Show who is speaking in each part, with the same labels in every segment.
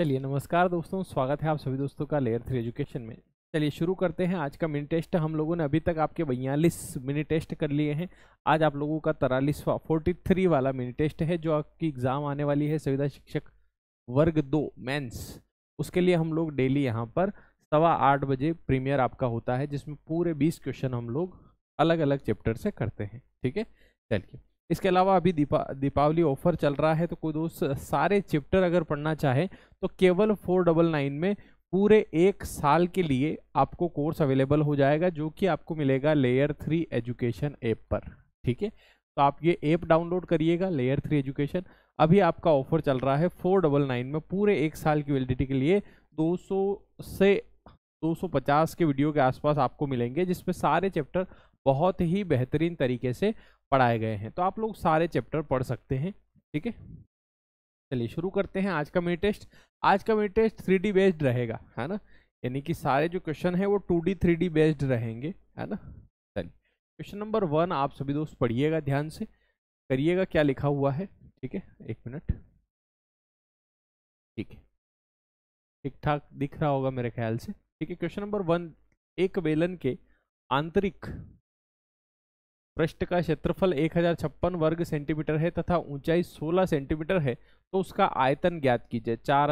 Speaker 1: चलिए नमस्कार दोस्तों स्वागत है आप सभी दोस्तों का लेयर थ्री एजुकेशन में चलिए शुरू करते हैं आज का मिनी टेस्ट हम लोगों ने अभी तक आपके बयालीस मिनी टेस्ट कर लिए हैं आज आप लोगों का तरालीसवा फोर्टी थ्री वाला मिनी टेस्ट है जो आपकी एग्ज़ाम आने वाली है संविधा शिक्षक वर्ग दो मेंस उसके लिए हम लोग डेली यहाँ पर सवा आठ बजे प्रीमियर आपका होता है जिसमें पूरे बीस क्वेश्चन हम लोग अलग अलग चैप्टर से करते हैं ठीक है चलिए इसके अलावा अभी दीपा दीपावली ऑफर चल रहा है तो कोई दोस्त सारे चैप्टर अगर पढ़ना चाहे तो केवल फोर डबल नाइन में पूरे एक साल के लिए आपको कोर्स अवेलेबल हो जाएगा जो कि आपको मिलेगा लेयर थ्री एजुकेशन ऐप पर ठीक है तो आप ये ऐप डाउनलोड करिएगा लेयर थ्री एजुकेशन अभी आपका ऑफर चल रहा है फोर डबल नाइन में पूरे एक साल की वैलिडिटी के लिए 200 से 250 के वीडियो के आसपास आपको मिलेंगे जिसमें सारे चैप्टर बहुत ही बेहतरीन तरीके से पढ़ाए गए हैं तो आप लोग सारे चैप्टर पढ़ सकते हैं ठीक है चलिए शुरू करते हैं आज का मेरी टेस्ट आज का मेरी टेस्ट थ्री बेस्ड रहेगा है ना यानी कि सारे जो क्वेश्चन है वो two D three D based रहेंगे है ना चलिए क्वेश्चन नंबर वन आप सभी दोस्त पढ़िएगा ध्यान से करिएगा क्या लिखा हुआ है ठीक है एक मिनट ठीक है ठीक ठाक दिख रहा होगा मेरे ख्याल से ठीक है क्वेश्चन नंबर वन एक बेलन के आंतरिक पृष्ठ का क्षेत्रफल एक वर्ग सेंटीमीटर है तथा ऊंचाई 16 सेंटीमीटर है तो उसका आयतन ज्ञात कीजिए चार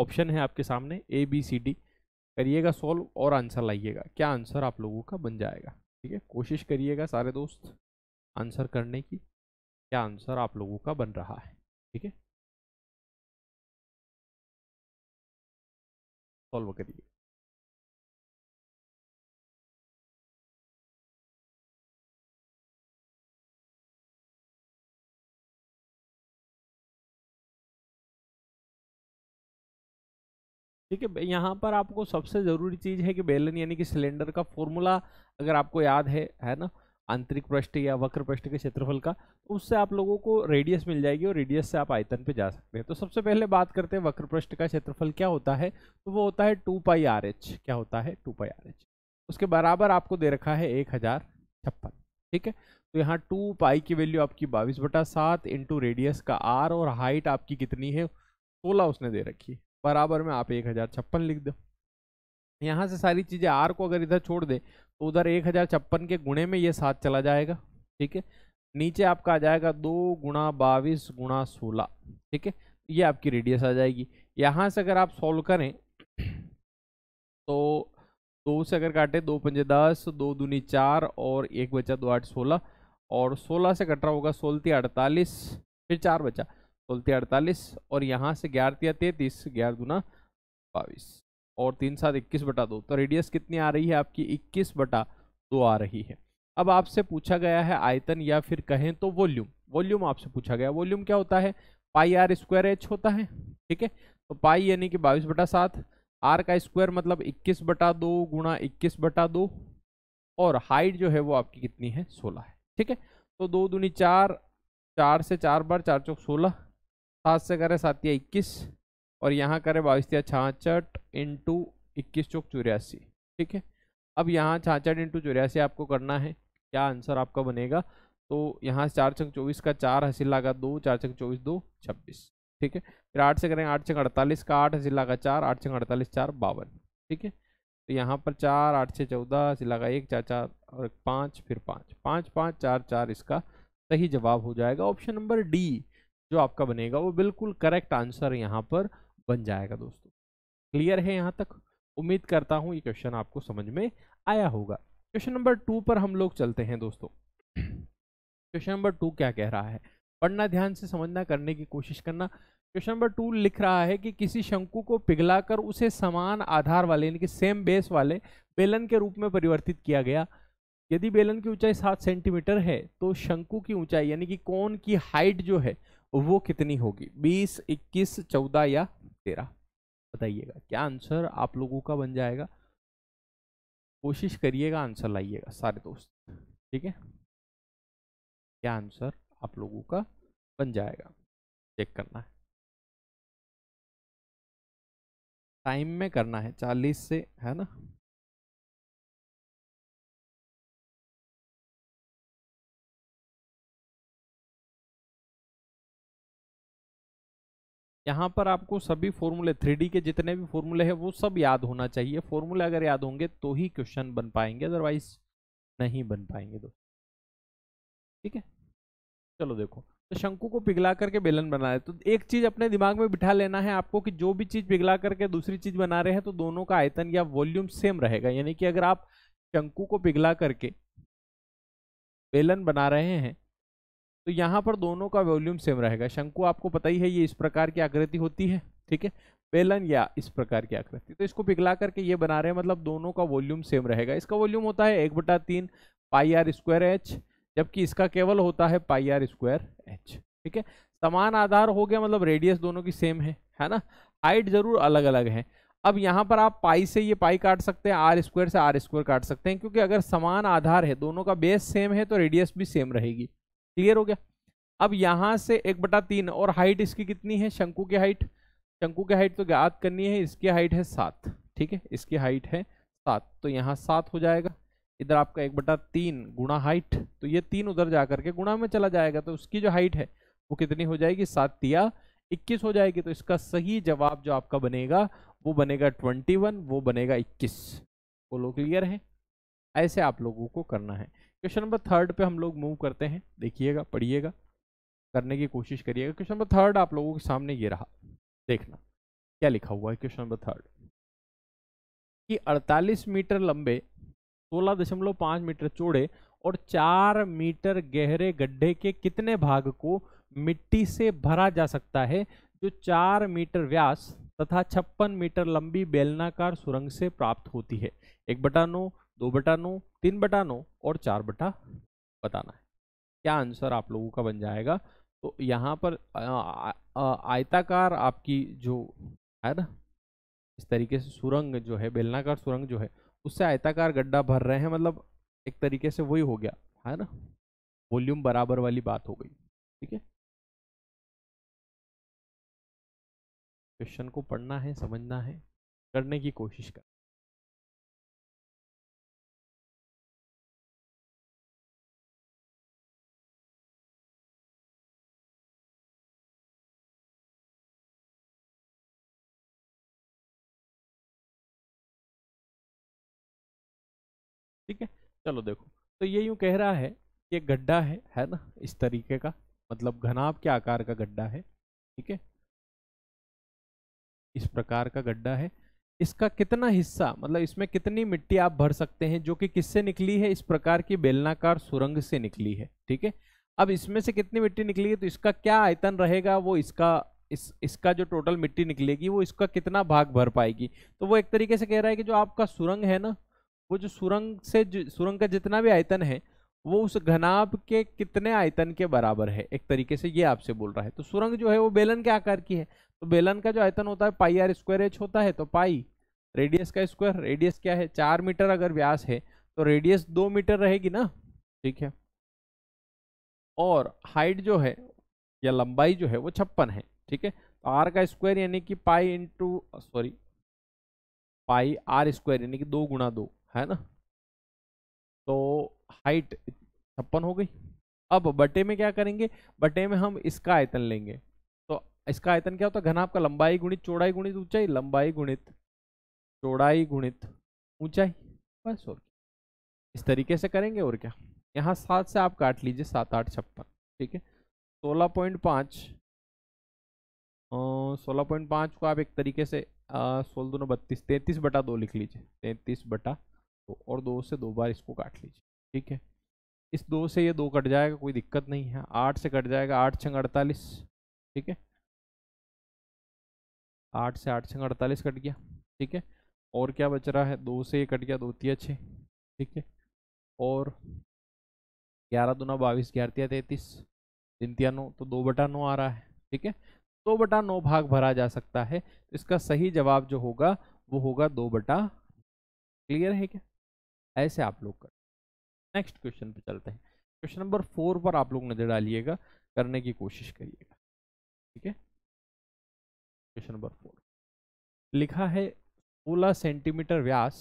Speaker 1: ऑप्शन है आपके सामने ए बी सी डी करिएगा सॉल्व और आंसर लाइएगा क्या आंसर आप लोगों का बन जाएगा ठीक है कोशिश
Speaker 2: करिएगा सारे दोस्त आंसर करने की क्या आंसर आप लोगों का बन रहा है ठीक है सॉल्व करिए ठीक है यहाँ
Speaker 1: पर आपको सबसे ज़रूरी चीज़ है कि बेलन यानी कि सिलेंडर का फॉर्मूला अगर आपको याद है है ना आंतरिक पृष्ठ या वक्र पृष्ठ के क्षेत्रफल का तो उससे आप लोगों को रेडियस मिल जाएगी और रेडियस से आप आयतन पे जा सकते हैं तो सबसे पहले बात करते हैं वक्र पृष्ठ का क्षेत्रफल क्या होता है तो वो होता है टू पाई आर एच क्या होता है टू पाई आर एच उसके बराबर आपको दे रखा है एक हज़ार छप्पन ठीक है तो यहाँ टू पाई की वैल्यू आपकी बाईस बटा सात इंटू रेडियस का आर और हाइट आपकी कितनी है सोलह उसने दे रखी है बराबर में आप एक हज़ार छप्पन लिख दो यहाँ से सारी चीज़ें आर को अगर इधर छोड़ दे तो उधर एक हज़ार छप्पन के गुणे में ये सात चला जाएगा ठीक है नीचे आपका आ जाएगा दो गुणा बाईस गुणा सोलह ठीक है ये आपकी रेडियस आ जाएगी यहाँ से अगर आप सॉल्व करें तो दो से अगर काटे दो पंजे दस दो दूनी चार और एक बचा दो आठ सोलह और सोलह से कट रहा होगा सोलती अड़तालीस फिर चार बचा बोलते अड़तालीस और यहाँ से ग्यारह तिया तैतीस ग्यारह दुना बाईस और तीन सात इक्कीस बटा दो तो रेडियस कितनी आ रही है आपकी इक्कीस बटा दो आ रही है अब आपसे पूछा गया है आयतन या फिर कहें तो वॉल्यूम वॉल्यूम आपसे पूछा गया वॉल्यूम क्या होता है पाई आर स्क्वायर एच होता है ठीक है तो पाई यानी कि बाईस बटा सात आर का स्क्वायर मतलब इक्कीस बटा दो गुणा इक्कीस बटा दो और हाइट जो है वो आपकी कितनी है सोलह है ठीक है तो दो दूनी चार चार से चार बार चार चौक सोलह सात से करें सात या इक्कीस और यहाँ करें बाईस या छाछठ इंटू इक्कीस चौक चौरासी ठीक है अब यहाँ छाछठ इंटू चौरासी आपको करना है क्या आंसर आपका बनेगा तो यहाँ चार चंग चौबीस का चार हसील लागा दो चार चंग चौबीस दो छब्बीस ठीक है फिर आठ से करें आठ छः अड़तालीस का आठ हसील लागा चार आठ छः अड़तालीस चार बावन ठीक है तो यहाँ पर चार आठ छः चौदह हसी का एक चार चार और पाँच फिर पाँच पाँच पाँच चार चार इसका सही जवाब हो जाएगा ऑप्शन नंबर डी जो आपका बनेगा वो बिल्कुल करेक्ट आंसर यहाँ पर बन जाएगा दोस्तों क्लियर है यहाँ तक उम्मीद करता हूँ ये क्वेश्चन आपको समझ में आया होगा क्वेश्चन नंबर टू पर हम लोग चलते हैं दोस्तों क्वेश्चन नंबर टू क्या कह रहा है पढ़ना ध्यान से समझना करने की कोशिश करना क्वेश्चन नंबर टू लिख रहा है कि किसी शंकु को पिघलाकर उसे समान आधार वाले यानी कि सेम बेस वाले बेलन के रूप में परिवर्तित किया गया यदि बेलन की ऊंचाई सात सेंटीमीटर है तो शंकु की ऊंचाई यानी कि कौन की हाइट जो है वो कितनी होगी बीस इक्कीस चौदह या तेरह बताइएगा क्या आंसर आप लोगों का बन जाएगा कोशिश करिएगा आंसर लाइएगा सारे दोस्त ठीक
Speaker 2: है क्या आंसर आप लोगों का बन जाएगा चेक करना है टाइम में करना है चालीस से है ना यहाँ पर आपको सभी फॉर्मूले थ्री के जितने भी फॉर्मूले हैं वो सब याद
Speaker 1: होना चाहिए फॉर्मूले अगर याद होंगे तो ही क्वेश्चन बन पाएंगे अदरवाइज नहीं बन पाएंगे दोस्तों ठीक है चलो देखो तो शंकु को पिघला करके बेलन बना रहे तो एक चीज अपने दिमाग में बिठा लेना है आपको कि जो भी चीज पिघला करके दूसरी चीज बना रहे हैं तो दोनों का आयतन या वॉल्यूम सेम रहेगा यानी कि अगर आप शंकु को पिघला करके बेलन बना रहे हैं तो यहाँ पर दोनों का वॉल्यूम सेम रहेगा शंकु आपको पता ही है ये इस प्रकार की आकृति होती है ठीक है बेलन या इस प्रकार की आकृति तो इसको पिघला करके ये बना रहे हैं मतलब दोनों का वॉल्यूम सेम रहेगा इसका वॉल्यूम होता है एक बटा तीन पाई आर स्क्वायर एच जबकि इसका केवल होता है पाई आर स्क्वायर एच ठीक है समान आधार हो गया मतलब रेडियस दोनों की सेम है है ना हाइट जरूर अलग अलग है अब यहाँ पर आप पाई से ये पाई काट सकते हैं आर स्क्वायर से आर स्क्वायर काट सकते हैं क्योंकि अगर समान आधार है दोनों का बेस सेम है तो रेडियस भी सेम रहेगी क्लियर हो गया अब यहाँ से एक बटा तीन और हाइट इसकी कितनी है शंकु की हाइट शंकु की हाइट तो ज्ञात करनी है इसकी हाइट है सात ठीक है इसकी हाइट है सात तो यहाँ सात हो जाएगा इधर आपका एक बटा तीन गुणा हाइट तो ये तीन उधर जा करके गुणा में चला जाएगा तो उसकी जो हाइट है वो कितनी हो जाएगी सात तिया इक्कीस हो जाएगी तो इसका सही जवाब जो आपका बनेगा वो बनेगा ट्वेंटी वन वो बनेगा इक्कीस बोलो क्लियर है ऐसे आप लोगों को करना है क्वेश्चन नंबर थर्ड पे हम लोग मूव करते हैं देखिएगा पढ़िएगा करने की कोशिश करिएगा क्वेश्चन नंबर थर्ड आप लोगों के सामने ये रहा देखना क्या लिखा हुआ है क्वेश्चन नंबर थर्ड कि 48 मीटर लंबे 16.5 मीटर चौड़े और 4 मीटर गहरे गड्ढे के कितने भाग को मिट्टी से भरा जा सकता है जो 4 मीटर व्यास तथा छप्पन मीटर लंबी बेलनाकार सुरंग से प्राप्त होती है एक बटा नौ दो बटा नौ तीन बटा नौ और चार बटा बताना है क्या आंसर आप लोगों का बन जाएगा तो यहाँ पर आयताकार आपकी जो है ना इस तरीके से सुरंग जो है बेलनाकार सुरंग जो है उससे आयताकार गड्ढा भर रहे हैं मतलब एक तरीके से वही हो गया
Speaker 2: है ना वॉल्यूम बराबर वाली बात हो गई ठीक है क्वेश्चन को पढ़ना है समझना है करने की कोशिश कर ठीक है चलो देखो तो ये यूँ कह
Speaker 1: रहा है ये गड्ढा है है ना इस तरीके का मतलब घनाभ के आकार का गड्ढा है ठीक है इस प्रकार का गड्ढा है इसका कितना हिस्सा मतलब इसमें कितनी मिट्टी आप भर सकते हैं जो कि किससे निकली है इस प्रकार की बेलनाकार सुरंग से निकली है ठीक है अब इसमें से कितनी मिट्टी निकली है तो इसका क्या आयतन रहेगा वो इसका इस इसका जो टोटल मिट्टी निकलेगी वो इसका कितना भाग भर पाएगी तो वो एक तरीके से कह रहा है कि जो आपका सुरंग है ना वो जो सुरंग से जो, सुरंग का जितना भी आयतन है वो उस घनाभ के कितने आयतन के बराबर है एक तरीके से ये आपसे बोल रहा है तो सुरंग जो है वो बेलन के आकार की है तो बेलन का जो आयतन होता है पाई आर स्क्वायर एच होता है तो पाई रेडियस का स्क्वायर रेडियस क्या है चार मीटर अगर व्यास है तो रेडियस दो मीटर रहेगी ना ठीक है और हाइट जो है या लंबाई जो है वो छप्पन है ठीक है तो आर का स्क्वायर यानी कि pi into sorry pi R square यानी कि दो गुणा दो है ना तो हाइट छप्पन हो गई अब बटे में क्या करेंगे बटे में हम इसका आयतन लेंगे तो इसका आयतन क्या होता है घना आपका लंबाई गुणित चौड़ाई गुणित ऊंचाई लंबाई गुणित चौड़ाई गुणित ऊंचाई बस और इस तरीके से करेंगे और क्या यहाँ सात से आप काट लीजिए सात आठ छप्पन ठीक है सोलह पॉइंट पाँच सोलह पॉइंट पाँच को आप एक तरीके से सोलह दोनों बत्तीस तैंतीस बटा दो लिख लीजिए तैंतीस बटा दो तो और दो से दो बार इसको काट लीजिए ठीक है इस दो से ये दो कट जाएगा कोई दिक्कत नहीं है आठ से कट जाएगा आठ छंग अड़तालीस ठीक है आठ से आठ छंग अड़तालीस कट गया ठीक है और क्या बच रहा है दो से ये कट गया दो तिया छः ठीक है और ग्यारह दोनों बाईस ग्यारह तैतीस तैंतीस तीन तिया नौ तो दो बटा नौ आ रहा है ठीक है दो बटा नौ भाग भरा जा सकता है तो इसका सही जवाब जो होगा वो होगा दो बटा क्लियर है क्या ऐसे आप लोग कर नेक्स्ट क्वेश्चन पे चलते हैं क्वेश्चन नंबर फोर पर आप लोग नज़र डालिएगा करने की कोशिश करिएगा ठीक है क्वेश्चन नंबर फोर लिखा है सोलह सेंटीमीटर व्यास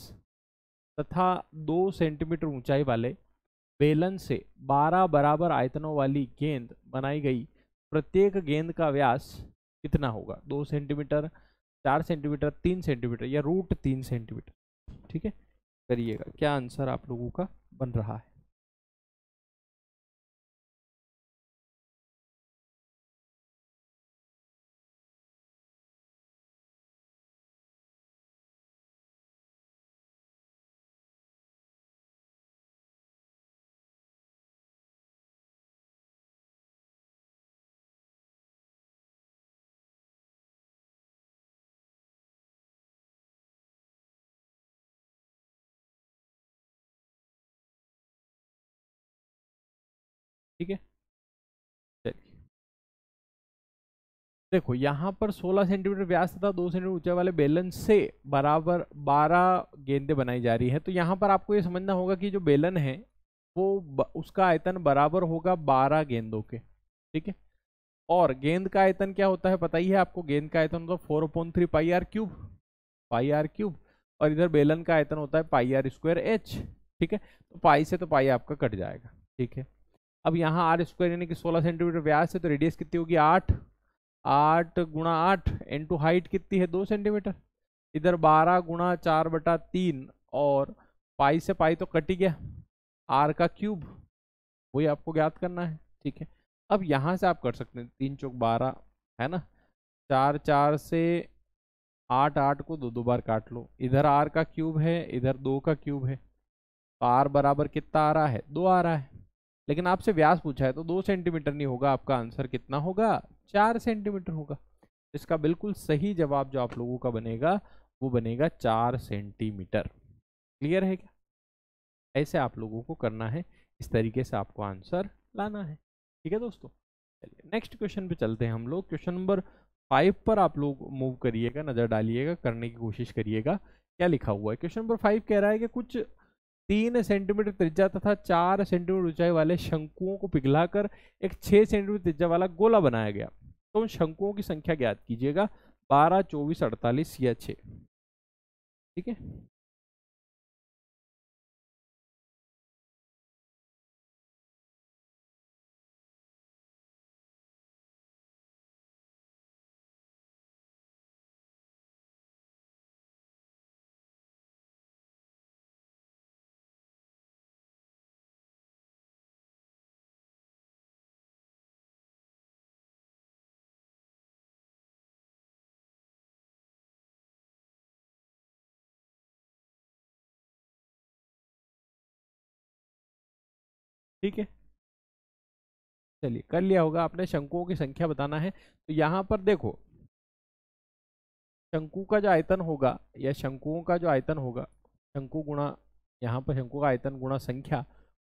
Speaker 1: तथा दो सेंटीमीटर ऊंचाई वाले बेलन से बारह बराबर आयतनों वाली गेंद बनाई गई प्रत्येक गेंद का व्यास कितना होगा दो सेंटीमीटर चार सेंटीमीटर तीन सेंटीमीटर या रूट तीन
Speaker 2: सेंटीमीटर ठीक है करिएगा क्या आंसर आप लोगों का बन रहा है ठीक है चलिए
Speaker 1: देखो यहाँ पर 16 सेंटीमीटर व्यास तथा 2 सेंटीमीटर ऊंचाई वाले बेलन से बराबर 12 गेंदे बनाई जा रही है तो यहाँ पर आपको ये समझना होगा कि जो बेलन है वो उसका आयतन बराबर होगा 12 गेंदों के ठीक है और गेंद का आयतन क्या होता है पता ही है आपको गेंद का आयतन होता है four point three pi R cube pi R cube और इधर बेलन का आयतन होता है पाई आर स्क्वायर एच ठीक है तो पाई से तो पाई आपका कट जाएगा ठीक है अब यहाँ आर स्क्वायर यानी कि सोलह सेंटीमीटर व्यास है तो रेडियस कितनी होगी आठ आठ गुणा आठ टू हाइट कितनी है दो सेंटीमीटर इधर बारह गुणा चार बटा तीन और पाई से पाई तो कट ही गया आर का क्यूब वही आपको ज्ञात करना है ठीक है अब यहाँ से आप कर सकते हैं तीन चौक बारह है ना चार चार से आठ आठ को दो दो बार काट लो इधर आर का क्यूब है इधर दो का क्यूब है तो आर बराबर कितना आ रहा है दो आ रहा है लेकिन आपसे व्यास पूछा है तो दो सेंटीमीटर नहीं होगा आपका आंसर कितना होगा चार सेंटीमीटर होगा इसका बिल्कुल सही जवाब जो आप लोगों का बनेगा वो बनेगा चार सेंटीमीटर क्लियर है क्या ऐसे आप लोगों को करना है इस तरीके से आपको आंसर लाना है ठीक है दोस्तों चलिए नेक्स्ट क्वेश्चन पे चलते हैं हम लोग क्वेश्चन नंबर फाइव पर आप लोग मूव करिएगा नज़र डालिएगा करने की कोशिश करिएगा क्या लिखा हुआ है क्वेश्चन नंबर फाइव कह रहा है कि कुछ तीन सेंटीमीटर त्रिज्या तथा चार सेंटीमीटर ऊंचाई वाले शंकुओं को पिघलाकर एक छः सेंटीमीटर त्रिज्या वाला गोला बनाया गया तो उन शंकुओं
Speaker 2: की संख्या ज्ञात कीजिएगा बारह चौबीस अड़तालीस या छः ठीक है ठीक है चलिए कर लिया होगा आपने शंकुओं की संख्या बताना है तो यहां
Speaker 1: पर देखो शंकु का जो आयतन होगा या शंकुओं का जो आयतन होगा शंकु गुणा यहाँ पर शंकु का आयतन गुणा संख्या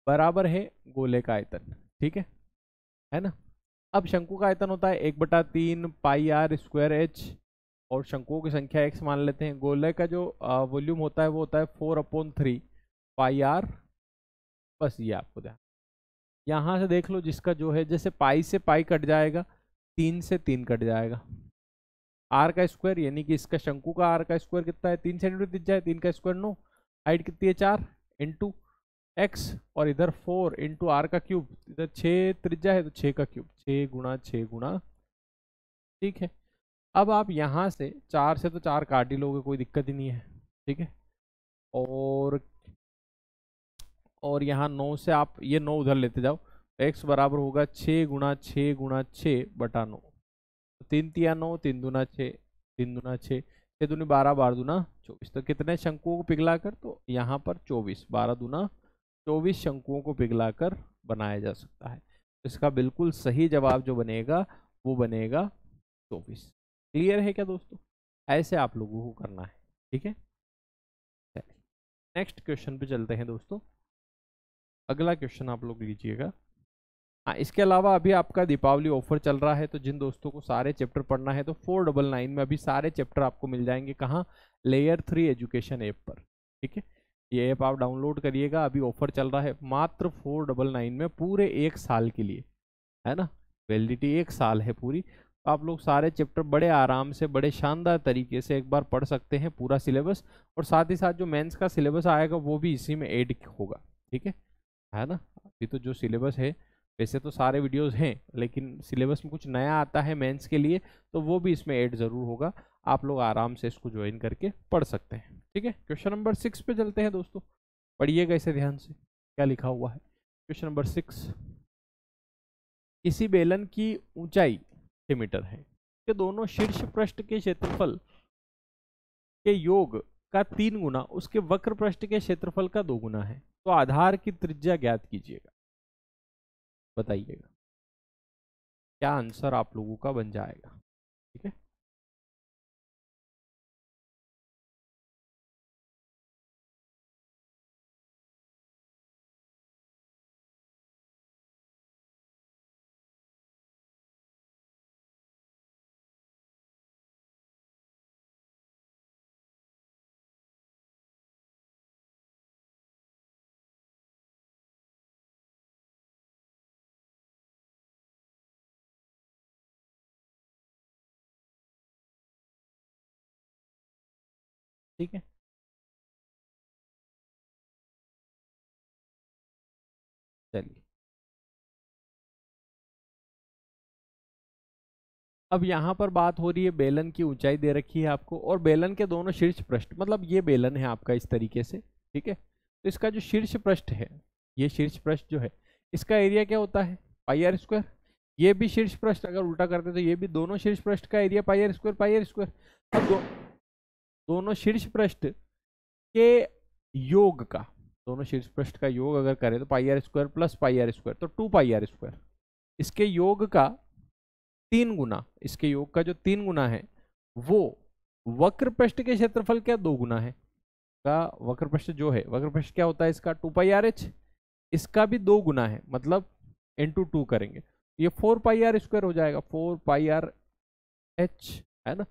Speaker 1: बराबर है गोले का आयतन ठीक है है ना अब शंकु का आयतन होता है एक बटा तीन पाई आर स्क्वायर एच और शंकुओं की संख्या एक्स मान लेते हैं गोले का जो वॉल्यूम होता है वो होता है four upon three pi R बस ये आपको ध्यान यहाँ से देख लो जिसका जो है जैसे पाई से पाई कट जाएगा तीन से तीन कट जाएगा आर का स्क्वायर यानी कि इसका शंकु का आर का स्क्वायर कितना है तीन सेंटीमीटर दिख जाए तीन का स्क्वायर नो हाइट कितनी है चार इंटू एक्स और इधर फोर इंटू आर का क्यूब इधर छः त्रिज्या है तो छः का क्यूब छः गुणा छः गुणा ठीक है अब आप यहाँ से चार से तो चार काट ही लोगे कोई दिक्कत ही नहीं है ठीक है और और यहाँ नौ से आप ये नौ उधर लेते जाओ एक्स बराबर होगा छः गुणा छः गुणा छः बटा नौ तीन तिया नौ तीन दुना छः तीन दुना छः छः दुनी बारह बारह दुना चौबीस तो कितने शंकुओं को पिघला कर तो यहाँ पर चौबीस बारह दुना चौबीस शंकुओं को पिघला कर बनाया जा सकता है इसका बिल्कुल सही जवाब जो बनेगा वो बनेगा चौबीस क्लियर है क्या दोस्तों ऐसे आप लोगों को करना है ठीक है नेक्स्ट क्वेश्चन पे चलते हैं दोस्तों अगला क्वेश्चन आप लोग लीजिएगा हाँ इसके अलावा अभी आपका दीपावली ऑफर चल रहा है तो जिन दोस्तों को सारे चैप्टर पढ़ना है तो फोर डबल नाइन में अभी सारे चैप्टर आपको मिल जाएंगे कहाँ लेयर थ्री एजुकेशन ऐप पर ठीक है ये ऐप आप डाउनलोड करिएगा अभी ऑफर चल रहा है मात्र फोर डबल नाइन में पूरे एक साल के लिए है ना वैलिडिटी एक साल है पूरी तो आप लोग सारे चैप्टर बड़े आराम से बड़े शानदार तरीके से एक बार पढ़ सकते हैं पूरा सिलेबस और साथ ही साथ जो मेन्स का सिलेबस आएगा वो भी इसी में एड होगा ठीक है है ना अभी तो जो सिलेबस है वैसे तो सारे वीडियोस हैं लेकिन सिलेबस में कुछ नया आता है मेंस के लिए तो वो भी इसमें ऐड ज़रूर होगा आप लोग आराम से इसको ज्वाइन करके पढ़ सकते हैं ठीक है क्वेश्चन नंबर सिक्स पे चलते हैं दोस्तों पढ़िएगा इसे ध्यान से क्या लिखा हुआ है क्वेश्चन नंबर सिक्स किसी बेलन की ऊंचाई छः मीटर है के दोनों शीर्ष पृष्ठ के क्षेत्रफल के योग का तीन गुना उसके वक्र पृष्ठ के क्षेत्रफल का दो गुना है तो आधार की त्रिज्या ज्ञात कीजिएगा
Speaker 2: बताइएगा क्या आंसर आप लोगों का बन जाएगा ठीक है ठीक है चलिए अब यहां
Speaker 1: पर बात हो रही है बेलन की ऊंचाई दे रखी है आपको और बेलन के दोनों शीर्ष पृष्ठ मतलब ये बेलन है आपका इस तरीके से ठीक है तो इसका जो शीर्ष पृष्ठ है ये शीर्ष पृष्ठ जो है इसका एरिया क्या होता है पाई आर स्क्वायर ये भी शीर्ष पृष्ठ अगर उल्टा करते तो ये भी दोनों शीर्ष पृष्ठ का area pi R square pi R square अब दोनों शीर्ष पृष्ठ के योग का दोनों शीर्ष पृष्ठ का योग अगर करें तो pi R square plus pi R square तो टू पाई आर स्क्वायर इसके योग का तीन गुना इसके योग का जो तीन गुना है वो वक्र पृष्ठ के क्षेत्रफल क्या दो गुना है का वक्र पृष्ठ जो है वक्र पृष्ठ क्या होता है इसका टू पाई आर एच इसका भी दो गुना है मतलब इंटू टू करेंगे ये फोर पाई आर स्क्वायर हो जाएगा फोर पाई आर एच है ना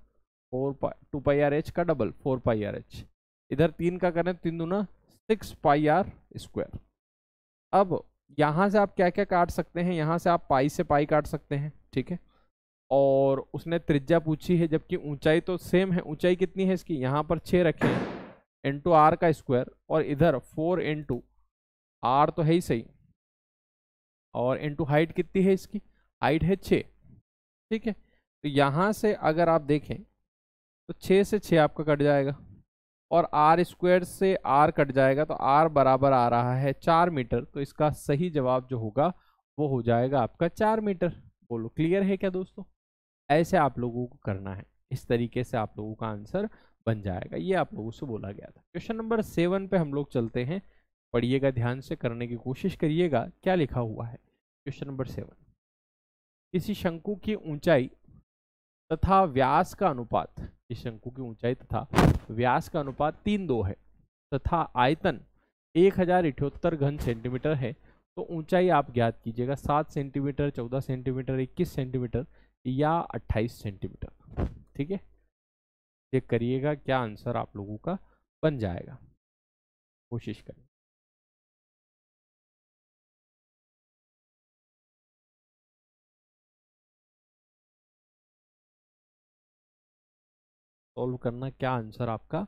Speaker 1: four two pi R H का double four pi R H इधर तीन का करें तीन दूना सिक्स पाई आर स्क्वायर अब यहाँ से आप क्या क्या काट सकते हैं यहाँ से आप पाई से पाई काट सकते हैं ठीक है और उसने त्रिज्या पूछी है जबकि ऊंचाई तो सेम है ऊंचाई कितनी है इसकी यहाँ पर छः इन टू आर का स्क्वायर और इधर फोर इन टू आर तो है ही सही और इन टू हाइट कितनी है इसकी हाइट है छः ठीक है तो यहाँ से अगर आप देखें तो छः से छः आपका कट जाएगा और आर स्क्वायर से आर कट जाएगा तो आर बराबर आ रहा है चार मीटर तो इसका सही जवाब जो होगा वो हो जाएगा आपका चार मीटर बोलो क्लियर है क्या दोस्तों ऐसे आप लोगों को करना है इस तरीके से आप लोगों का आंसर बन जाएगा ये आप लोगों से बोला गया था क्वेश्चन नंबर सेवन पे हम लोग चलते हैं पढ़िएगा ध्यान से करने की कोशिश करिएगा क्या लिखा हुआ है क्वेश्चन नंबर सेवन किसी शंकु की ऊंचाई तथा व्यास का अनुपात इस शंकु की ऊंचाई तथा व्यास का अनुपात तीन दो है तथा आयतन एक हजार इठहत्तर घन सेंटीमीटर है तो ऊंचाई आप ज्ञात कीजिएगा सात सेंटीमीटर चौदह सेंटीमीटर इक्कीस सेंटीमीटर या अट्ठाईस
Speaker 2: सेंटीमीटर ठीक है चेक करिएगा क्या आंसर आप लोगों का बन जाएगा कोशिश करें सॉल्व करना क्या आंसर आपका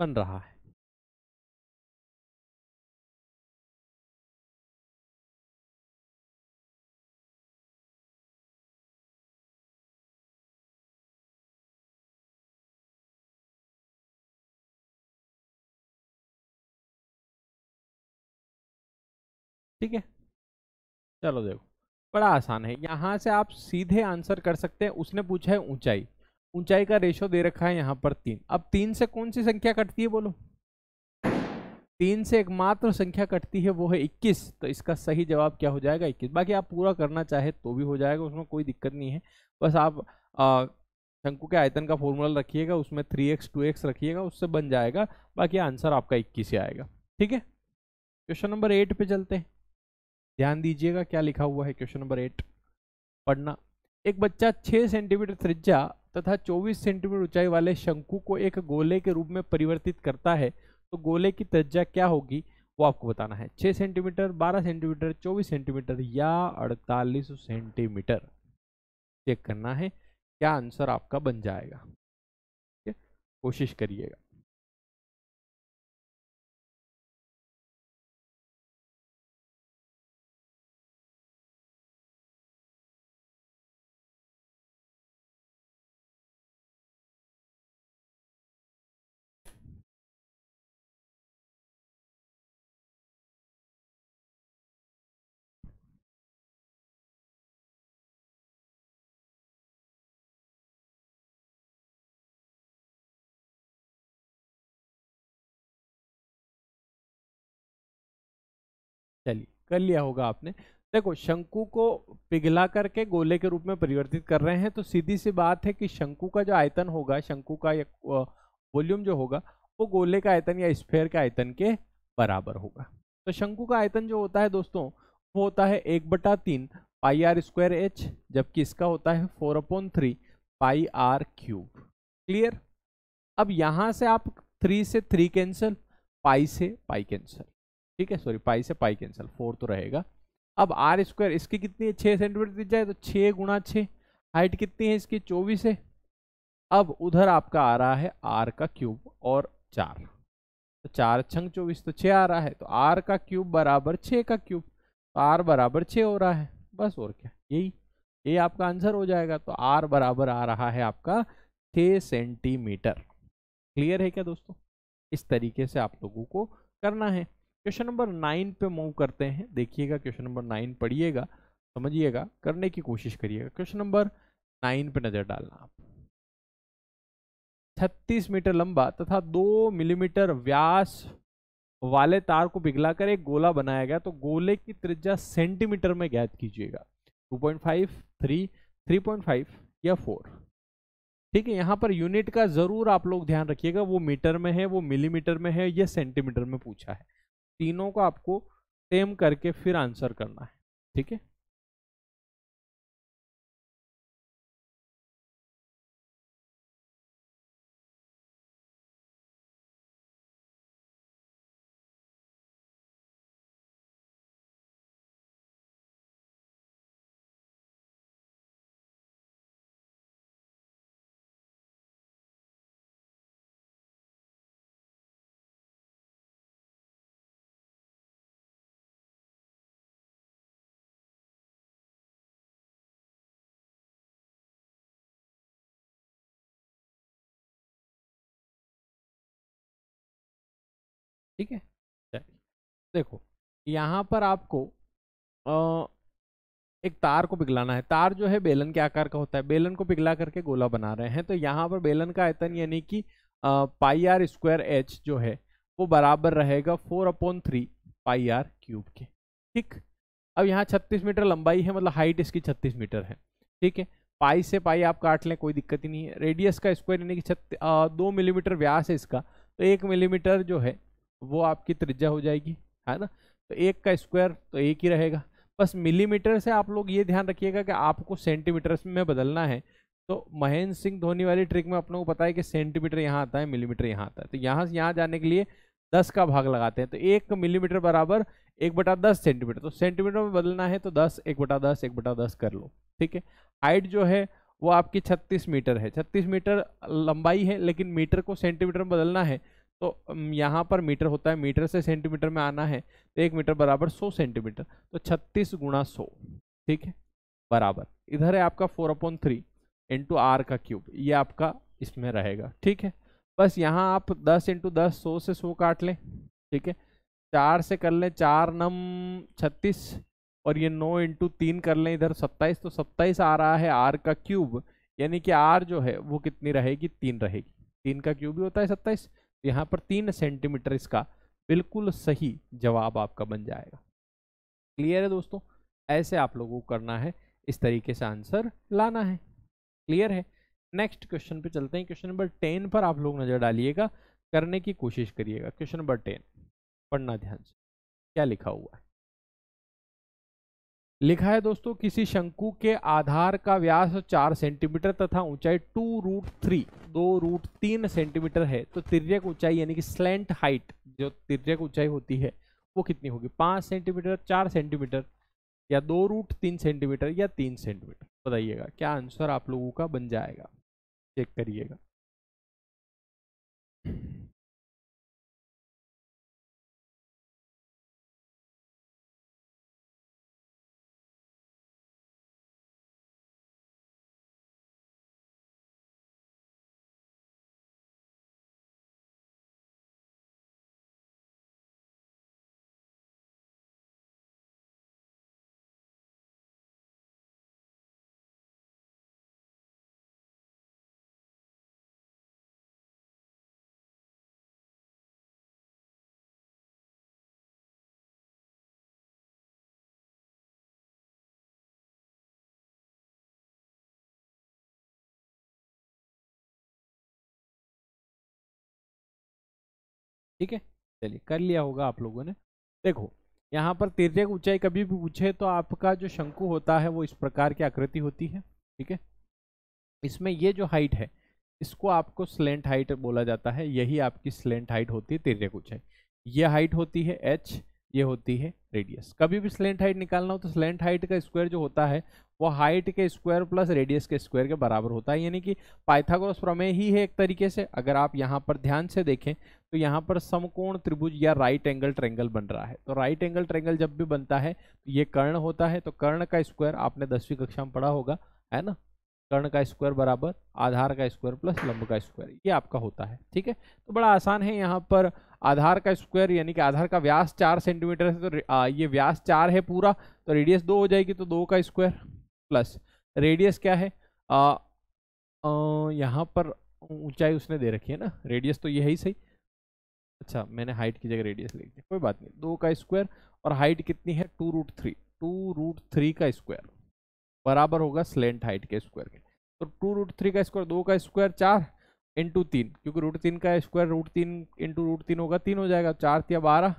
Speaker 2: बन रहा है ठीक है चलो देखो बड़ा आसान है यहां से आप सीधे आंसर कर सकते हैं उसने पूछा है
Speaker 1: ऊंचाई ऊंचाई का रेशो दे रखा है यहाँ पर तीन अब तीन से कौन सी संख्या कटती है बोलो तीन से एकमात्र संख्या कटती है वो है इक्कीस तो इसका सही जवाब क्या हो जाएगा इक्कीस बाकी आप पूरा करना चाहे तो भी हो जाएगा उसमें कोई दिक्कत नहीं है बस आप आ, शंकु के आयतन का फॉर्मूला रखिएगा उसमें थ्री एक्स टू एक्स रखिएगा उससे बन जाएगा बाकी आंसर आपका इक्कीस ही आएगा ठीक है क्वेश्चन नंबर एट पे चलते हैं ध्यान दीजिएगा क्या लिखा हुआ है क्वेश्चन नंबर एट पढ़ना एक बच्चा छः सेंटीमीटर त्रिज्या तथा 24 सेंटीमीटर ऊंचाई वाले शंकु को एक गोले के रूप में परिवर्तित करता है तो गोले की त्रिज्या क्या होगी वो आपको बताना है 6 सेंटीमीटर 12 सेंटीमीटर 24 सेंटीमीटर या 48 सेंटीमीटर चेक करना है क्या आंसर
Speaker 2: आपका बन जाएगा ठीक है कोशिश करिएगा चलिए कर लिया होगा आपने
Speaker 1: देखो शंकु को पिघला करके गोले के रूप में परिवर्तित कर रहे हैं तो सीधी सी बात है कि शंकु का जो आयतन होगा शंकु का वॉल्यूम जो होगा वो गोले का आयतन या स्फेयर के आयतन के बराबर होगा तो शंकु का आयतन जो होता है दोस्तों वो होता है एक बटा तीन पाई आर स्क्वायर एच जबकि इसका होता है four upon three pi R cube clear अब यहाँ से आप थ्री से थ्री कैंसिल पाई से पाई कैंसिल ठीक है सॉरी पाई से पाई कैंसिल फोर तो रहेगा अब आर स्क्वायर इसकी कितनी है छः सेंटीमीटर दी जाए तो छः गुणा छः हाइट कितनी है इसकी चौबीस है अब उधर आपका आ रहा है आर का क्यूब और चार तो चार छंग चौबीस तो छः आ रहा है तो आर का क्यूब बराबर छः का क्यूब तो आर बराबर छः हो रहा है बस और क्या यही ये आपका आंसर हो जाएगा तो आर बराबर आ रहा है आपका छः सेंटीमीटर क्लियर है क्या दोस्तों इस तरीके से आप लोगों को करना है क्वेश्चन नंबर नाइन पे मूव करते हैं देखिएगा क्वेश्चन नंबर नाइन पढ़िएगा समझिएगा करने की कोशिश करिएगा क्वेश्चन नंबर नाइन पे नजर डालना आप छत्तीस मीटर लंबा तथा दो मिलीमीटर व्यास वाले तार को पिघलाकर एक गोला बनाया गया तो गोले की त्रिज्या सेंटीमीटर में ज्ञात कीजिएगा 2.5, 3, 3.5 या 4 ठीक है यहाँ पर यूनिट का जरूर आप लोग ध्यान रखिएगा वो मीटर में है वो मिलीमीटर में है या
Speaker 2: सेंटीमीटर में पूछा है तीनों को आपको सेम करके फिर आंसर करना है ठीक है ठीक है देखो यहाँ पर आपको आ,
Speaker 1: एक तार को पिघलाना है तार जो है बेलन के आकार का होता है बेलन को पिघला करके गोला बना रहे हैं तो यहाँ पर बेलन का आयतन यानी कि पाई आर स्क्वायर एच जो है वो बराबर रहेगा four upon three pi R cube के ठीक अब यहाँ छत्तीस मीटर लंबाई है मतलब हाइट इसकी छत्तीस मीटर है ठीक है पाई से पाई आप काट लें कोई दिक्कत ही नहीं है रेडियस का स्क्वायर यानी कि छत्तीस दो मिलीमीटर व्यास है इसका तो एक मिलीमीटर जो है वो आपकी त्रिज्या हो जाएगी है ना तो एक का स्क्वायर तो एक ही रहेगा बस मिलीमीटर से आप लोग ये ध्यान रखिएगा कि आपको सेंटीमीटर में बदलना है तो महेंद्र सिंह धोनी वाली ट्रिक में अपनों को पता है कि सेंटीमीटर यहाँ आता है मिलीमीटर यहाँ आता है तो यहाँ से यहाँ जाने के लिए दस का भाग लगाते हैं तो एक मिलीमीटर बराबर एक बटा दस सेंटीमीटर तो सेंटीमीटर में बदलना है तो दस एक बटा दस एक बटा दस कर लो ठीक है हाइट जो है वो आपकी छत्तीस मीटर है छत्तीस मीटर लंबाई है लेकिन मीटर को सेंटीमीटर में बदलना है तो यहाँ पर मीटर होता है मीटर से सेंटीमीटर में आना है तो एक मीटर बराबर सौ सेंटीमीटर तो छत्तीस गुणा सौ ठीक है बराबर इधर है आपका four upon three into R का क्यूब ये आपका इसमें रहेगा ठीक है बस यहाँ आप दस इंटू दस सौ से सौ काट लें ठीक है चार से कर लें चार नम छत्तीस और ये नौ इंटू तीन कर लें इधर सत्ताईस तो सत्ताईस आ रहा है आर का क्यूब यानी कि आर जो है वो कितनी रहेगी तीन रहेगी तीन का क्यूब ही होता है सत्ताईस यहाँ पर तीन सेंटीमीटर इसका बिल्कुल सही जवाब आपका बन जाएगा क्लियर है दोस्तों ऐसे आप लोगों को करना है इस तरीके से आंसर लाना है क्लियर है नेक्स्ट क्वेश्चन पे चलते हैं क्वेश्चन नंबर टेन पर आप लोग नज़र डालिएगा करने की कोशिश करिएगा क्वेश्चन नंबर टेन पढ़ना ध्यान से क्या लिखा हुआ है लिखा है दोस्तों किसी शंकु के आधार का व्यास चार सेंटीमीटर तथा ऊंचाई टू रूट थ्री दो रूट तीन सेंटीमीटर है तो तिरक ऊंचाई यानी कि स्लेंट हाइट जो तिरक ऊंचाई होती है वो कितनी होगी पाँच सेंटीमीटर चार सेंटीमीटर या दो रूट तीन सेंटीमीटर या तीन सेंटीमीटर बताइएगा क्या आंसर आप लोगों का बन जाएगा
Speaker 2: चेक करिएगा ठीक है चलिए कर लिया होगा आप लोगों ने देखो यहाँ पर तिरक ऊंचाई कभी भी पूछे तो आपका
Speaker 1: जो शंकु होता है वो इस प्रकार की आकृति होती है ठीक है इसमें ये जो हाइट है इसको आपको स्लेंट हाइट बोला जाता है यही आपकी स्लेंट हाइट होती है तिरक ऊंचाई ये हाइट होती है एच ये होती है रेडियस कभी भी स्लेंट हाइट निकालना हो तो स्लेंट हाइट का स्क्वायर जो होता है वो हाइट के स्क्वायर प्लस रेडियस के स्क्वायर के बराबर होता है यानी कि पाइथागोरस प्रमेय ही है एक तरीके से अगर आप यहाँ पर ध्यान से देखें तो यहाँ पर समकोण त्रिभुज या राइट एंगल ट्रेंगल बन रहा है तो राइट एंगल ट्रेंगल जब भी बनता है तो ये कर्ण होता है तो कर्ण का स्क्वायर आपने दसवीं कक्षा में पढ़ा होगा है ना कर्ण का स्क्वायर बराबर आधार का स्क्वायर प्लस लंब का स्क्वायर ये आपका होता है ठीक है तो बड़ा आसान है यहाँ पर आधार का स्क्वायर यानी कि आधार का व्यास चार सेंटीमीटर है तो आ, ये व्यास चार है पूरा तो रेडियस दो हो जाएगी तो दो का स्क्वायर प्लस रेडियस क्या है आ, आ, यहाँ पर ऊंचाई उसने दे रखी है ना रेडियस तो ये ही सही अच्छा मैंने हाइट की जगह रेडियस लिख दिया कोई बात नहीं दो का स्क्वायर और हाइट कितनी है two root three two root three का स्क्वायर बराबर होगा स्लेंट हाइट के स्क्वायर के तो टू रूट थ्री का स्क्वायर दो का स्क्वायर चार इंटू तीन क्योंकि रूट तीन का स्क्वायर रूट तीन इंटू रूट तीन होगा तीन हो जाएगा चार या बारह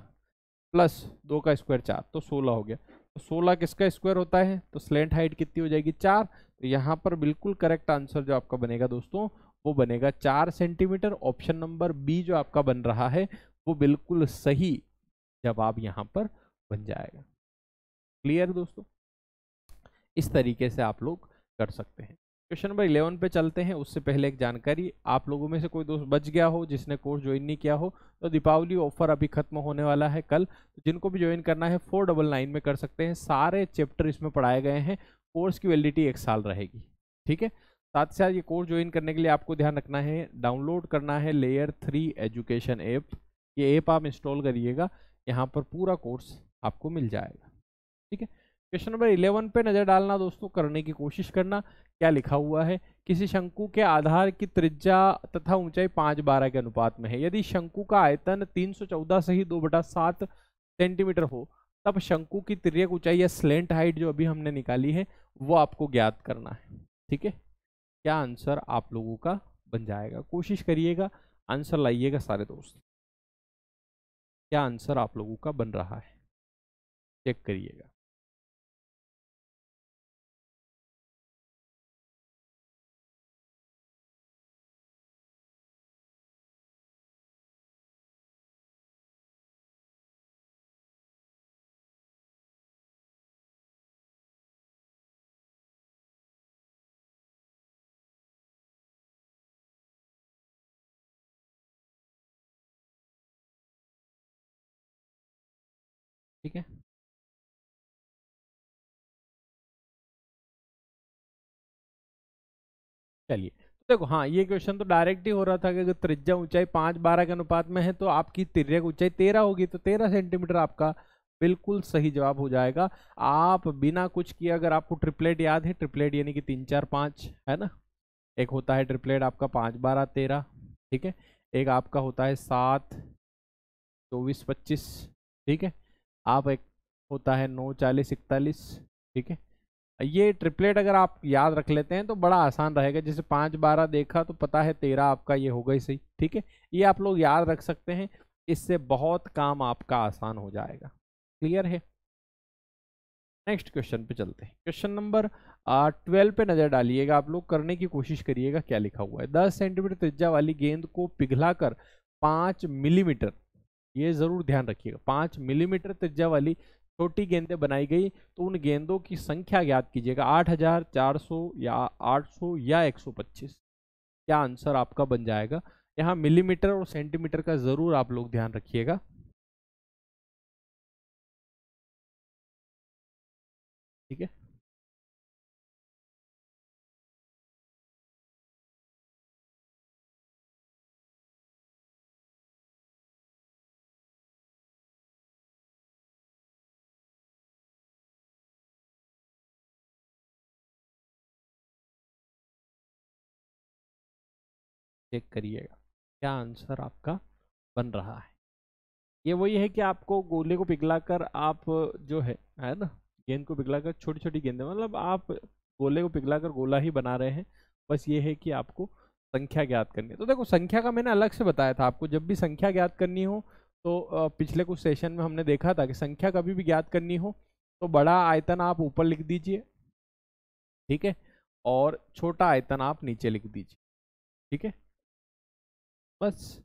Speaker 1: प्लस दो का स्क्वायर चार तो सोलह हो गया तो सोलह किसका स्क्वायर होता है तो स्लेंट हाइट कितनी हो जाएगी चार तो यहाँ पर बिल्कुल करेक्ट आंसर जो आपका बनेगा दोस्तों वो बनेगा चार सेंटीमीटर ऑप्शन नंबर बी जो आपका बन रहा है वो बिल्कुल सही जवाब यहाँ पर बन जाएगा क्लियर दोस्तों इस तरीके से आप लोग कर सकते हैं क्वेश्चन नंबर इलेवन पे चलते हैं उससे पहले एक जानकारी आप लोगों में से कोई दोस्त बच गया हो जिसने कोर्स ज्वाइन नहीं किया हो तो दीपावली ऑफर अभी खत्म होने वाला है कल तो जिनको भी ज्वाइन करना है फोर डबल नाइन में कर सकते हैं सारे चैप्टर इसमें पढ़ाए गए हैं कोर्स की वैलिडिटी एक साल रहेगी ठीक है साथ ही साथ ये कोर्स ज्वाइन करने के लिए आपको ध्यान रखना है डाउनलोड करना है लेयर थ्री एजुकेशन ऐप ये ऐप आप इंस्टॉल करिएगा यहाँ पर पूरा कोर्स आपको मिल जाएगा ठीक है क्वेश्चन नंबर इलेवन पे नज़र डालना दोस्तों करने की कोशिश करना क्या लिखा हुआ है किसी शंकु के आधार की त्रिज्या तथा ऊंचाई पाँच बारह के अनुपात में है यदि शंकु का आयतन तीन सौ चौदह से ही दो बटा सात सेंटीमीटर हो तब शंकु की त्रिय ऊंचाई या स्लेंट हाइट जो अभी हमने निकाली है वो आपको ज्ञात करना है ठीक है क्या आंसर आप लोगों का बन जाएगा कोशिश करिएगा आंसर लाइएगा सारे दोस्त
Speaker 2: क्या आंसर आप लोगों का बन रहा है चेक करिएगा ठीक है चलिए देखो
Speaker 1: हाँ ये क्वेश्चन तो डायरेक्ट ही हो रहा था कि अगर त्रिज्या ऊंचाई पांच बारह के अनुपात में है तो आपकी तिरक ऊंचाई तेरह होगी तो तेरह सेंटीमीटर आपका बिल्कुल सही जवाब हो जाएगा आप बिना कुछ किए अगर आपको ट्रिपलेट याद है ट्रिपलेट यानी कि तीन चार पाँच है ना एक होता है ट्रिपलेट आपका पाँच बारह तेरह ठीक है एक आपका होता है सात चौबीस पच्चीस ठीक है आप एक होता है नौ चालीस इकतालीस ठीक है ये ट्रिपलेट अगर आप याद रख लेते हैं तो बड़ा आसान रहेगा जैसे पाँच बारह देखा तो पता है तेरह आपका ये होगा ही सही ठीक है ये आप लोग याद रख सकते हैं इससे बहुत काम आपका आसान हो जाएगा क्लियर है नेक्स्ट क्वेश्चन पे चलते हैं क्वेश्चन नंबर ट्वेल्व पे नज़र डालिएगा आप लोग करने की कोशिश करिएगा क्या लिखा हुआ है दस सेंटीमीटर त्रिज्या वाली गेंद को पिघलाकर कर मिलीमीटर ये ज़रूर ध्यान रखिएगा पाँच मिलीमीटर त्रिज्या वाली छोटी गेंदें बनाई गई तो उन गेंदों की संख्या ज्ञात कीजिएगा आठ हजार चार सौ या आठ सौ या एक सौ पच्चीस
Speaker 2: क्या आंसर आपका बन जाएगा यहाँ मिलीमीटर और सेंटीमीटर का ज़रूर आप लोग ध्यान रखिएगा ठीक है चेक करिएगा क्या आंसर आपका बन रहा है
Speaker 1: ये वही है कि आपको गोले को पिघलाकर आप जो है है ना गेंद को पिघलाकर छोटी छोटी गेंदें मतलब आप गोले को पिघलाकर गोला ही बना रहे हैं बस ये है कि आपको संख्या ज्ञात करनी है तो देखो संख्या का मैंने अलग से बताया था आपको जब भी संख्या ज्ञात करनी हो तो पिछले कुछ सेशन में हमने देखा था कि संख्या कभी भी ज्ञात करनी हो तो बड़ा आयतन आप ऊपर लिख दीजिए ठीक है और छोटा आयतन आप नीचे लिख दीजिए ठीक है बस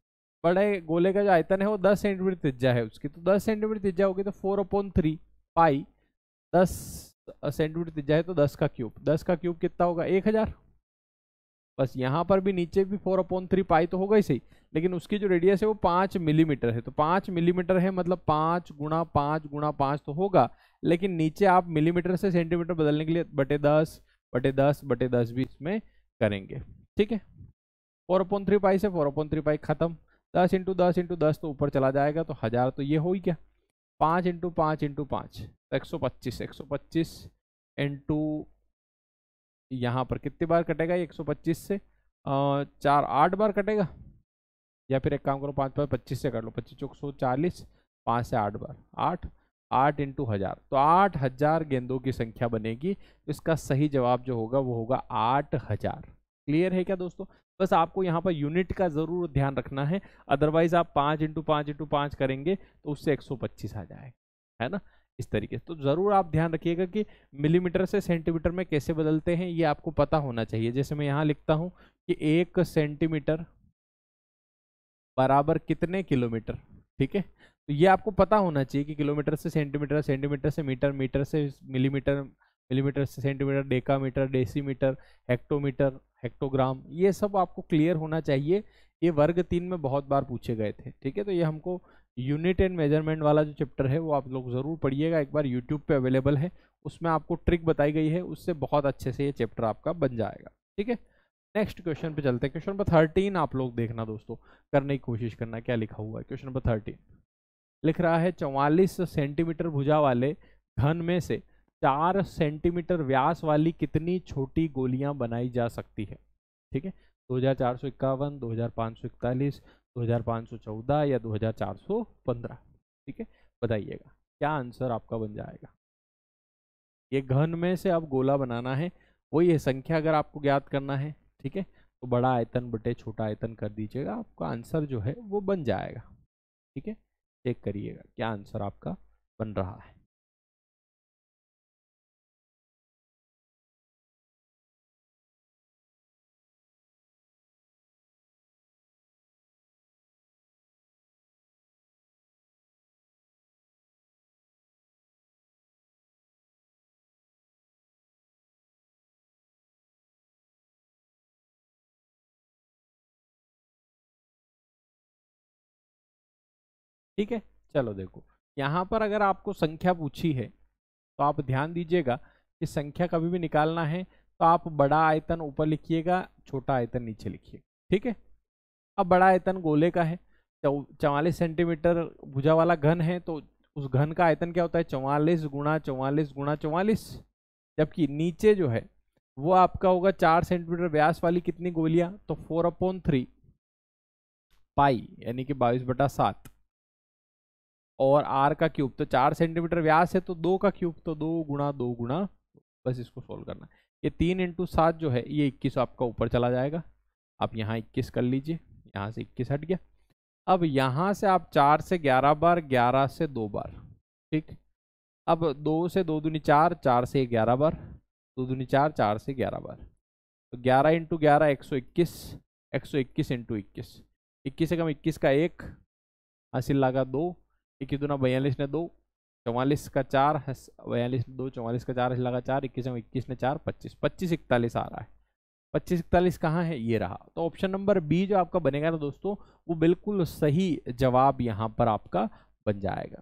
Speaker 1: बड़े गोले का जो आयतन है वो दस सेंटीमीटर त्रिज्या है उसकी तो दस सेंटीमीटर त्रिज्या होगी तो फोर अपॉन थ्री पाई दस सेंटीमीटर त्रिज्या है तो दस का क्यूब दस का क्यूब कितना होगा एक हज़ार बस यहाँ पर भी नीचे भी फोर अपॉन थ्री पाई तो होगा ही सही लेकिन उसकी जो रेडियस है वो पाँच मिलीमीटर है तो पाँच मिलीमीटर है मतलब पाँच गुणा पाँच गुणा पाँच तो होगा लेकिन नीचे आप मिलीमीटर से सेंटीमीटर बदलने के लिए बटे दस बटे दस बटे दस भी इसमें करेंगे ठीक है फोर अपॉन थ्री पाई से फोर अपॉन थ्री पाई खत्म दस इंटू दस इंटू दस तो ऊपर चला जाएगा तो हज़ार तो ये हो ही क्या पाँच इंटू पाँच इंटू पाँच तो एक सौ पच्चीस एक सौ पच्चीस इंटू यहाँ पर कितनी बार कटेगा एक सौ पच्चीस से आ, चार आठ बार कटेगा या फिर एक काम करो पाँच पाँच पच्चीस से कर लो पच्चीस चौक सौ चालीस पाँच से आठ बार आठ आठ इंटू हज़ार तो आठ हज़ार गेंदों की संख्या बनेगी इसका सही जवाब जो होगा वो होगा आठ हज़ार क्लियर है क्या दोस्तों बस आपको यहाँ पर यूनिट का ज़रूर ध्यान रखना है अदरवाइज़ आप पाँच इंटू पाँच इंटू पाँच करेंगे तो उससे एक सौ पच्चीस आ जाएगा है ना इस तरीके से तो ज़रूर आप ध्यान रखिएगा कि मिलीमीटर से सेंटीमीटर में कैसे बदलते हैं ये आपको पता होना चाहिए जैसे मैं यहाँ लिखता हूँ कि एक सेंटीमीटर बराबर कितने किलोमीटर ठीक है तो ये आपको पता होना चाहिए कि किलोमीटर से सेंटीमीटर सेंटीमीटर से मीटर मीटर से मिलीमीटर मिलीमीटर से centimetre decametre decimetre hectometre hectogram ये सब आपको क्लियर होना चाहिए ये वर्ग तीन में बहुत बार पूछे गए थे ठीक है तो ये हमको यूनिट एंड मेजरमेंट वाला जो चैप्टर है वो आप लोग ज़रूर पढ़िएगा एक बार यूट्यूब पे अवेलेबल है उसमें आपको ट्रिक बताई गई है उससे बहुत अच्छे से ये चैप्टर आपका बन जाएगा ठीक है नेक्स्ट क्वेश्चन पे चलते हैं क्वेश्चन नंबर थर्टीन आप लोग देखना दोस्तों करने की कोशिश करना क्या लिखा हुआ है क्वेश्चन नंबर थर्टीन लिख रहा है चौवालीस सेंटीमीटर भुजा वाले घन में से चार सेंटीमीटर व्यास वाली कितनी छोटी गोलियां बनाई जा सकती है ठीक है दो हजार चार सौ इक्यावन दो हजार पाँच सौ इकतालीस दो हजार पाँच सौ चौदह या दो हजार चार सौ पंद्रह ठीक है बताइएगा क्या आंसर आपका बन जाएगा ये घन में से अब गोला बनाना है वही है संख्या अगर आपको ज्ञात करना है ठीक है तो बड़ा आयतन बटे छोटा आयतन कर दीजिएगा आपका आंसर जो है वो बन जाएगा ठीक है
Speaker 2: चेक करिएगा क्या आंसर आपका बन रहा है ठीक है चलो देखो यहाँ पर अगर आपको संख्या पूछी है तो आप ध्यान दीजिएगा
Speaker 1: कि संख्या कभी भी निकालना है तो आप बड़ा आयतन ऊपर लिखिएगा छोटा आयतन नीचे लिखिएगा ठीक है अब बड़ा आयतन गोले का है चौवालीस सेंटीमीटर भुजा वाला घन है तो उस घन का आयतन क्या होता है चौवालीस गुणा चौवालीस गुणा चौवालीस जबकि नीचे जो है वो आपका होगा चार सेंटीमीटर व्यास वाली कितनी गोलियां तो फोर अपॉन थ्री पाई यानी कि बाईस बटा सात और आर का क्यूब तो चार सेंटीमीटर व्यास है तो दो का क्यूब तो दो गुणा दो गुणा बस इसको सोल्व करना है ये तीन इंटू सात जो है ये इक्कीस आपका ऊपर चला जाएगा आप यहाँ इक्कीस कर लीजिए यहाँ से इक्कीस हट गया अब यहाँ से आप चार से ग्यारह बार ग्यारह से दो बार ठीक अब दो से दो दूनी चार चार से ग्यारह बार दो दूनी चार चार से ग्यारह बार तो ग्यारह इंटू ग्यारह एक सौ इक्कीस एक सौ इक्कीस इंटू इक्कीस इक्कीस से कम इक्कीस का एक हासिल लगा दो इक्कीस बयालीस ने दो चौवालीस का चार बयालीस दो चौवालीस का चार लगा चार इक्कीस में इक्कीस ने चार पच्चीस पच्चीस इकतालीस आ रहा है पच्चीस इकतालीस कहाँ है ये रहा तो ऑप्शन नंबर बी जो आपका बनेगा ना दोस्तों वो बिल्कुल सही जवाब यहाँ पर आपका बन जाएगा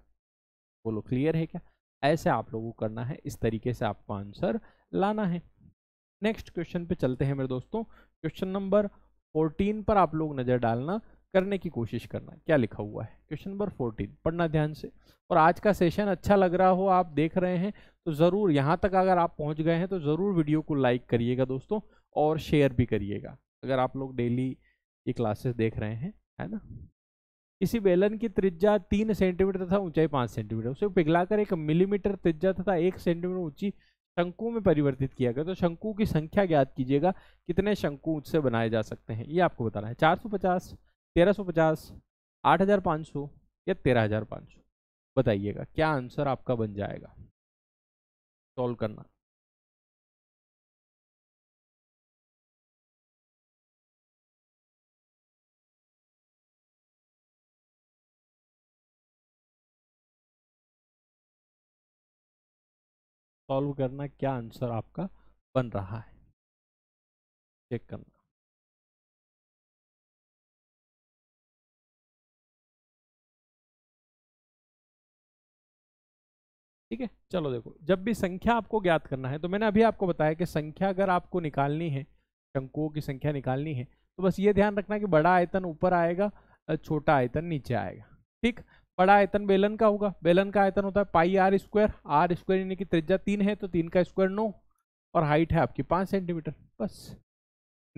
Speaker 1: बोलो क्लियर है क्या ऐसे आप लोगों को करना है इस तरीके से आपको आंसर लाना है नेक्स्ट क्वेश्चन पे चलते हैं मेरे दोस्तों क्वेश्चन नंबर 14 पर आप लोग नज़र डालना करने की कोशिश करना क्या लिखा हुआ है क्वेश्चन नंबर फोर्टीन पढ़ना ध्यान से और आज का सेशन अच्छा लग रहा हो आप देख रहे हैं तो ज़रूर यहाँ तक अगर आप पहुँच गए हैं तो ज़रूर वीडियो को लाइक करिएगा दोस्तों और शेयर भी करिएगा अगर आप लोग डेली ये क्लासेस देख रहे हैं है ना इसी बेलन की त्रिज्या तीन सेंटीमीटर तथा ऊंचाई पाँच सेंटीमीटर उसे पिघलाकर एक मिलीमीटर त्रिज्या तथा एक सेंटीमीटर ऊंची शंकु में परिवर्तित किया गया तो शंकु की संख्या ज्ञात कीजिएगा कितने शंकु उससे बनाए जा सकते हैं ये आपको बताना है चार सौ पचास तेरह सौ पचास आठ हज़ार पाँच सौ या तेरह हज़ार
Speaker 2: पाँच सौ बताइएगा क्या आंसर आपका बन जाएगा सॉल्व करना सॉल्व करना क्या आंसर आपका बन रहा है चेक करना ठीक है चलो देखो जब भी संख्या आपको ज्ञात करना
Speaker 1: है तो मैंने अभी आपको बताया कि संख्या अगर आपको निकालनी है शंकुओं की संख्या निकालनी है तो बस ये ध्यान रखना कि बड़ा आयतन ऊपर आएगा छोटा आयतन नीचे आएगा ठीक बड़ा आयतन बेलन का होगा बेलन का आयतन होता है pi R square R square यानी कि त्रिज्या तीन है तो तीन का स्क्वायर नौ और हाइट है आपकी पाँच सेंटीमीटर बस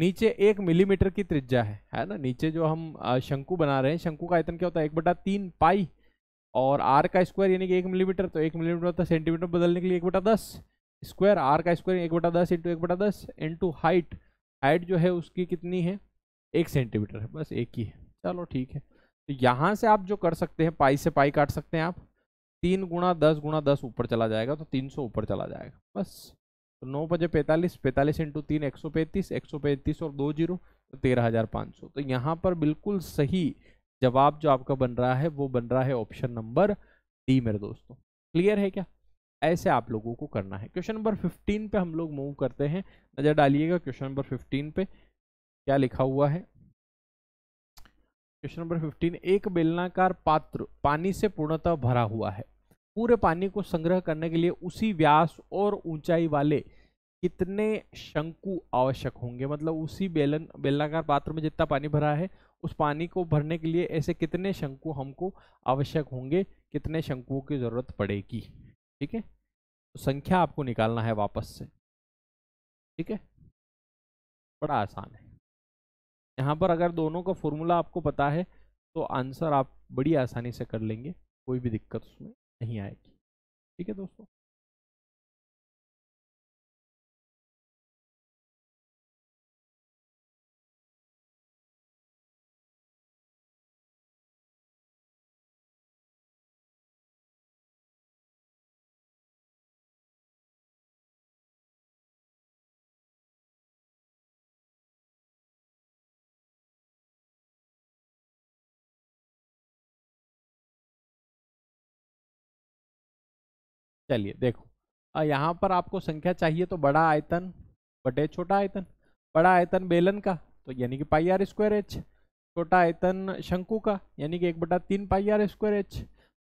Speaker 1: नीचे एक मिलीमीटर की त्रिज्या है है ना नीचे जो हम शंकु बना रहे हैं शंकु का आयतन क्या होता है एक बटा तीन पाई और आर का स्क्वायर यानी कि एक मिलीमीटर तो एक मिलीमीटर होता है सेंटीमीटर बदलने के लिए एक बटा दस स्क्वायर आर का स्क्वायर एक बटा दस इंटू एक बटा दस इंटू हाइट हाइट जो है उसकी कितनी है एक सेंटीमीटर है बस एक ही है चलो ठीक है तो यहाँ से आप जो कर सकते हैं पाई से पाई काट सकते हैं आप तीन गुणा दस गुणा दस ऊपर चला जाएगा तो तीन सौ ऊपर चला जाएगा बस तो नौ बजे पैंतालीस पैंतालीस इंटू तीन एक सौ पैंतीस एक सौ पैंतीस और दो जीरो तो तेरह हज़ार पाँच सौ तो यहाँ पर बिल्कुल सही जवाब जो आपका बन रहा है वो बन रहा है ऑप्शन नंबर डी मेरे दोस्तों क्लियर है क्या ऐसे आप लोगों को करना है क्वेश्चन नंबर फिफ्टीन पे हम लोग मूव करते हैं नज़र डालिएगा क्वेश्चन नंबर फिफ्टीन पे क्या लिखा हुआ है क्वेश्चन नंबर फिफ्टीन एक बेलनाकार पात्र पानी से पूर्णतः भरा हुआ है पूरे पानी को संग्रह करने के लिए उसी व्यास और ऊंचाई वाले कितने शंकु आवश्यक होंगे मतलब उसी बेलन बेलनाकार पात्र में जितना पानी भरा है उस पानी को भरने के लिए ऐसे कितने शंकु हमको आवश्यक होंगे कितने शंकुओं की ज़रूरत पड़ेगी ठीक है तो संख्या आपको निकालना है वापस से ठीक है
Speaker 2: बड़ा आसान है
Speaker 1: यहाँ पर अगर दोनों का फॉर्मूला आपको पता है तो आंसर आप बड़ी आसानी से कर लेंगे
Speaker 2: कोई भी दिक्कत उसमें नहीं आएगी ठीक है दोस्तों चलिए देखो यहाँ पर आपको संख्या
Speaker 1: चाहिए तो बड़ा आयतन बटे छोटा आयतन बड़ा आयतन बेलन का तो यानी कि पाई आर स्क्वायर एच छोटा आयतन शंकु का यानी कि एक बटा तीन pi R square H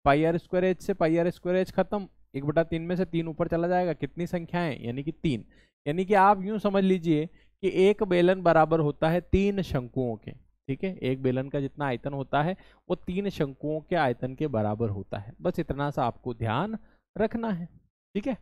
Speaker 1: pi R square H से पाई आर स्क्वायर एच खत्म एक बटा तीन में से तीन ऊपर चला जाएगा कितनी संख्याएं यानी कि तीन यानी कि आप यूं समझ लीजिए कि एक बेलन बराबर होता है तीन शंकुओं के ठीक है एक बेलन का जितना आयतन होता है वो तीन शंकुओं के आयतन के बराबर होता है बस इतना सा आपको ध्यान रखना है ठीक है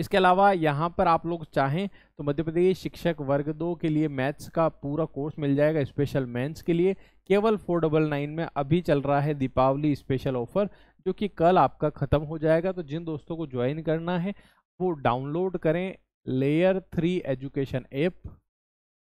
Speaker 1: इसके अलावा यहाँ पर आप लोग चाहें तो मध्य प्रदेश शिक्षक वर्ग दो के लिए मैथ्स का पूरा कोर्स मिल जाएगा स्पेशल मेंस के लिए केवल फोर डबल नाइन में अभी चल रहा है दीपावली स्पेशल ऑफर जो कि कल आपका ख़त्म हो जाएगा तो जिन दोस्तों को ज्वाइन करना है वो डाउनलोड करें लेयर थ्री एजुकेशन ऐप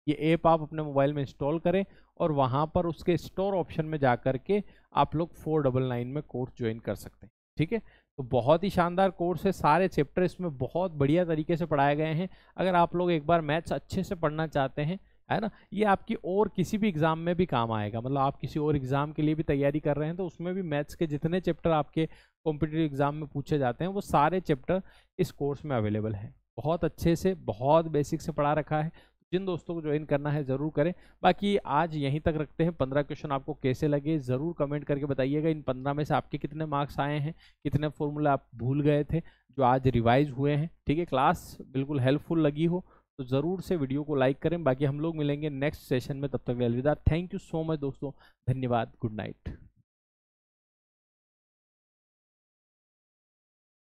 Speaker 1: ये ऐप आप अपने मोबाइल में इंस्टॉल करें और वहाँ पर उसके स्टोर ऑप्शन में जा के आप लोग फोर डबल नाइन में कोर्स ज्वाइन कर सकते हैं ठीक है तो बहुत ही शानदार कोर्स है सारे चैप्टर इसमें बहुत बढ़िया तरीके से पढ़ाए गए हैं अगर आप लोग एक बार मैथ्स अच्छे से पढ़ना चाहते हैं है ना ये आपकी और किसी भी एग्ज़ाम में भी काम आएगा मतलब आप किसी और एग्ज़ाम के लिए भी तैयारी कर रहे हैं तो उसमें भी मैथ्स के जितने चैप्टर आपके कॉम्पिटेटिव एग्ज़ाम में पूछे जाते हैं वो सारे चैप्टर इस कोर्स में अवेलेबल हैं बहुत अच्छे से बहुत बेसिक से पढ़ा रखा है जिन दोस्तों को ज्वाइन करना है ज़रूर करें बाकी आज यहीं तक रखते हैं पंद्रह क्वेश्चन आपको कैसे लगे ज़रूर कमेंट करके बताइएगा इन पंद्रह में से आपके कितने मार्क्स आए हैं कितने फॉर्मूला आप भूल गए थे जो आज रिवाइज हुए हैं ठीक है क्लास बिल्कुल हेल्पफुल लगी हो तो ज़रूर से वीडियो को लाइक करें बाकी हम लोग
Speaker 2: मिलेंगे नेक्स्ट सेशन में तब तक अलविदा थैंक यू सो मच दोस्तों धन्यवाद गुड नाइट